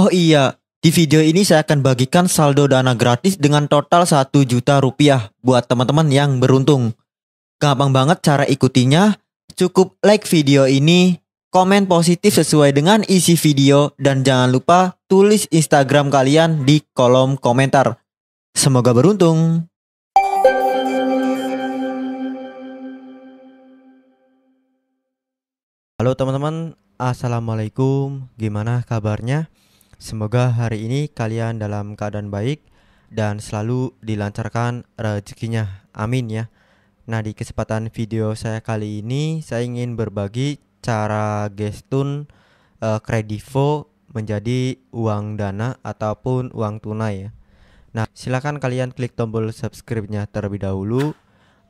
Oh iya, di video ini saya akan bagikan saldo dana gratis dengan total 1 juta rupiah buat teman-teman yang beruntung. Gampang banget cara ikutinya, cukup like video ini, komen positif sesuai dengan isi video, dan jangan lupa tulis Instagram kalian di kolom komentar. Semoga beruntung! Halo teman-teman, Assalamualaikum, gimana kabarnya? Semoga hari ini kalian dalam keadaan baik dan selalu dilancarkan rezekinya. Amin ya. Nah, di kesempatan video saya kali ini saya ingin berbagi cara gestun uh, menjadi uang dana ataupun uang tunai ya. Nah, silakan kalian klik tombol subscribe-nya terlebih dahulu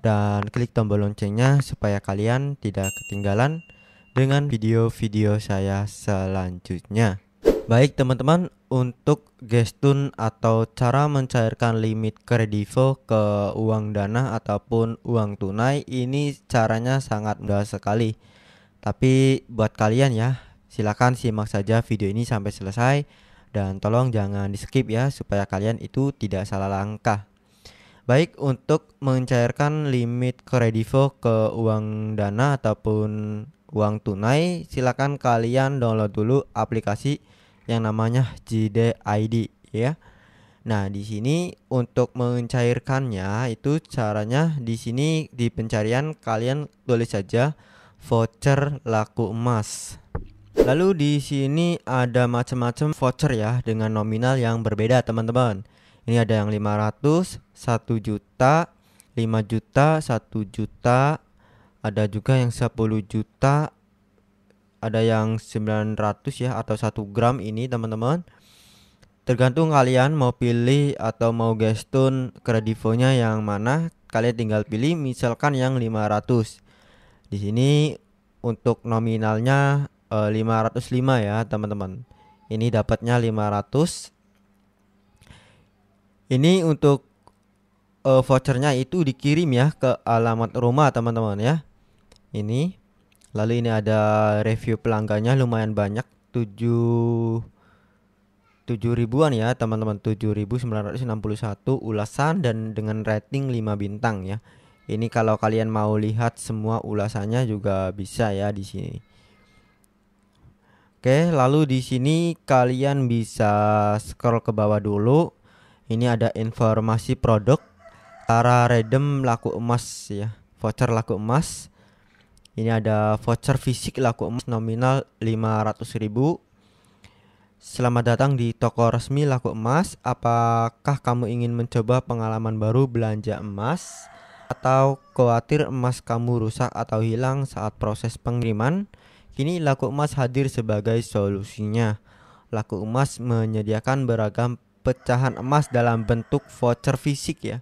dan klik tombol loncengnya supaya kalian tidak ketinggalan dengan video-video saya selanjutnya. Baik teman-teman, untuk gestun atau cara mencairkan limit kredivo ke uang dana ataupun uang tunai ini caranya sangat mudah sekali. Tapi buat kalian ya, silakan simak saja video ini sampai selesai dan tolong jangan di skip ya supaya kalian itu tidak salah langkah. Baik untuk mencairkan limit kredivo ke uang dana ataupun uang tunai, silakan kalian download dulu aplikasi yang namanya JDID ya. Nah, di sini untuk mencairkannya itu caranya di sini di pencarian kalian tulis saja voucher laku emas. Lalu di sini ada macam-macam voucher ya dengan nominal yang berbeda, teman-teman. Ini ada yang 500, 1 juta, 5 juta, 1 juta, ada juga yang 10 juta ada yang 900 ya atau 1 gram ini teman-teman tergantung kalian mau pilih atau mau gestun kredivonya yang mana kalian tinggal pilih misalkan yang 500 di sini untuk nominalnya e, eh, 505 ya teman-teman ini dapatnya 500 ini untuk eh, vouchernya itu dikirim ya ke alamat rumah teman-teman ya ini lalu ini ada review pelanggannya lumayan banyak 7 7 ribuan ya teman-teman 7961 ulasan dan dengan rating 5 bintang ya ini kalau kalian mau lihat semua ulasannya juga bisa ya di sini Oke lalu di sini kalian bisa scroll ke bawah dulu ini ada informasi produk cara redem laku emas ya voucher laku emas ini ada voucher fisik laku emas nominal 500.000. Selamat datang di toko resmi laku emas. Apakah kamu ingin mencoba pengalaman baru belanja emas? atau khawatir emas kamu rusak atau hilang saat proses pengiriman, kini laku emas hadir sebagai solusinya. Laku emas menyediakan beragam pecahan emas dalam bentuk voucher fisik ya.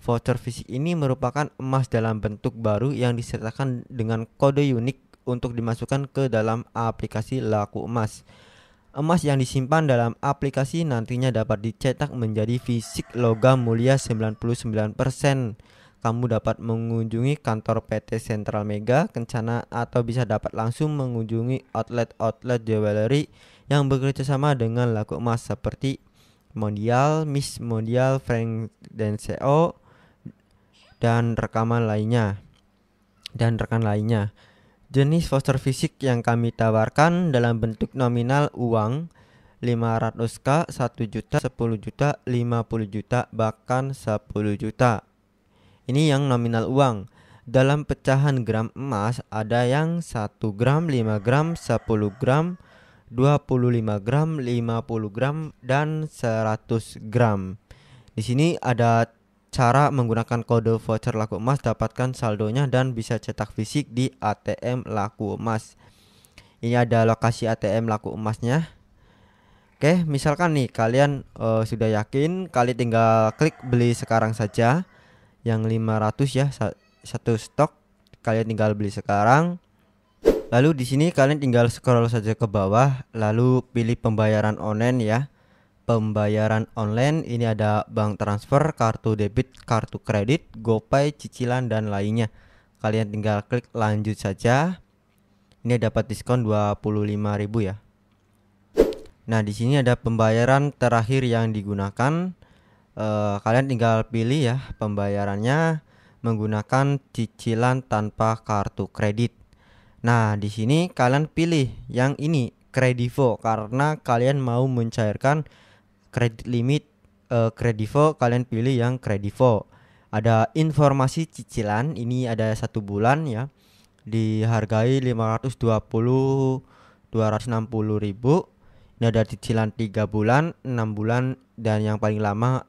Voucher fisik ini merupakan emas dalam bentuk baru yang disertakan dengan kode unik untuk dimasukkan ke dalam aplikasi laku emas. Emas yang disimpan dalam aplikasi nantinya dapat dicetak menjadi fisik logam mulia 99%. Kamu dapat mengunjungi kantor PT Sentral Mega Kencana atau bisa dapat langsung mengunjungi outlet-outlet jewelry yang bekerja sama dengan laku emas seperti Mondial, Miss Mondial, Frank dan CO, dan rekaman lainnya dan rekan lainnya. Jenis voucher fisik yang kami tawarkan dalam bentuk nominal uang 500k, 1 juta, 10 juta, 50 juta, bahkan 10 juta. Ini yang nominal uang. Dalam pecahan gram emas ada yang 1 gram, 5 gram, 10 gram, 25 gram, 50 gram, dan 100 gram. Di sini ada cara menggunakan kode voucher laku emas dapatkan saldonya dan bisa cetak fisik di ATM laku emas ini ada lokasi ATM laku emasnya Oke misalkan nih kalian uh, sudah yakin kali tinggal klik beli sekarang saja yang 500 ya satu stok kalian tinggal beli sekarang lalu di sini kalian tinggal scroll saja ke bawah lalu pilih pembayaran online ya pembayaran online ini ada bank transfer, kartu debit, kartu kredit, GoPay, cicilan dan lainnya. Kalian tinggal klik lanjut saja. Ini dapat diskon 25.000 ya. Nah, di sini ada pembayaran terakhir yang digunakan. E, kalian tinggal pilih ya pembayarannya menggunakan cicilan tanpa kartu kredit. Nah, di sini kalian pilih yang ini Kredivo karena kalian mau mencairkan Kredit limit uh, eh, Kredivo kalian pilih yang Kredivo. Ada informasi cicilan ini ada satu bulan ya dihargai 520 260 ribu ini ada cicilan tiga bulan enam bulan dan yang paling lama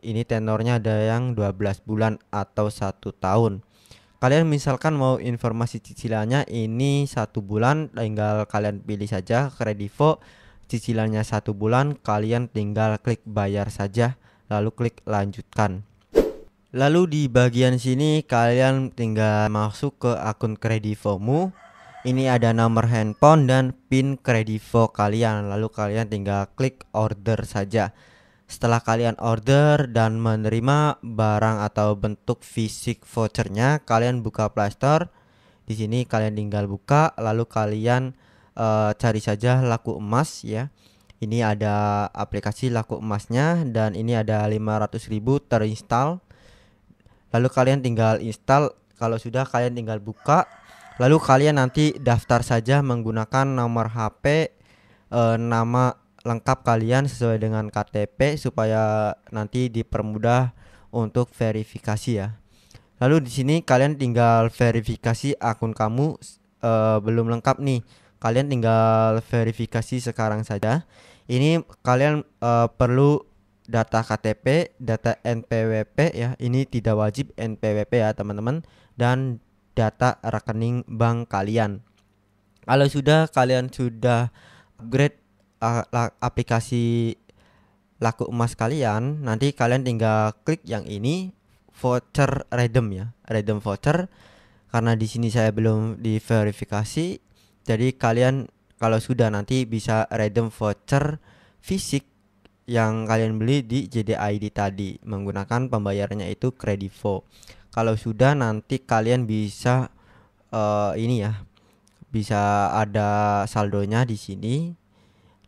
ini tenornya ada yang 12 bulan atau satu tahun kalian misalkan mau informasi cicilannya ini satu bulan tinggal kalian pilih saja kredivo cicilannya satu bulan, kalian tinggal klik bayar saja, lalu klik lanjutkan. Lalu di bagian sini kalian tinggal masuk ke akun kredivomu. Ini ada nomor handphone dan pin kredivo kalian. Lalu kalian tinggal klik order saja. Setelah kalian order dan menerima barang atau bentuk fisik vouchernya, kalian buka Playstore. Di sini kalian tinggal buka lalu kalian uh, cari saja laku emas ya ini ada aplikasi laku emasnya dan ini ada 500.000 terinstall lalu kalian tinggal install kalau sudah kalian tinggal buka lalu kalian nanti daftar saja menggunakan nomor HP eh, nama lengkap kalian sesuai dengan KTP supaya nanti dipermudah untuk verifikasi ya lalu di sini kalian tinggal verifikasi akun kamu eh, belum lengkap nih kalian tinggal verifikasi sekarang saja. Ini kalian uh, perlu data KTP, data NPWP ya. Ini tidak wajib NPWP ya, teman-teman dan data rekening bank kalian. Kalau sudah kalian sudah upgrade uh, aplikasi laku emas kalian, nanti kalian tinggal klik yang ini voucher redeem ya, redeem voucher. Karena di sini saya belum diverifikasi, jadi kalian kalau sudah nanti bisa redeem voucher fisik yang kalian beli di JDID tadi menggunakan pembayarannya itu Kredivo. Kalau sudah nanti kalian bisa uh, ini ya bisa ada saldonya di sini.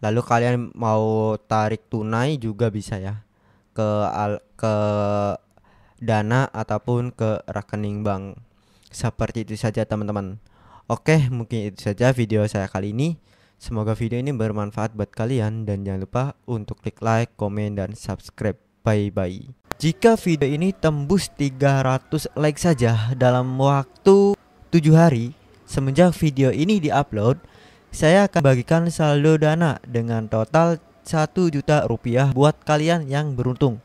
Lalu kalian mau tarik tunai juga bisa ya ke al ke dana ataupun ke rekening bank. Seperti itu saja teman-teman. Oke, mungkin itu saja video saya kali ini. Semoga video ini bermanfaat buat kalian dan jangan lupa untuk klik like, komen, dan subscribe. Bye-bye. Jika video ini tembus 300 like saja dalam waktu 7 hari semenjak video ini diupload, saya akan bagikan saldo dana dengan total 1 juta rupiah buat kalian yang beruntung.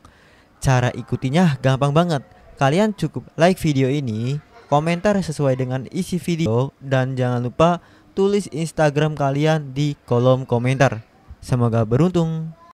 Cara ikutinya gampang banget. Kalian cukup like video ini, komentar sesuai dengan isi video, dan jangan lupa tulis Instagram kalian di kolom komentar. Semoga beruntung.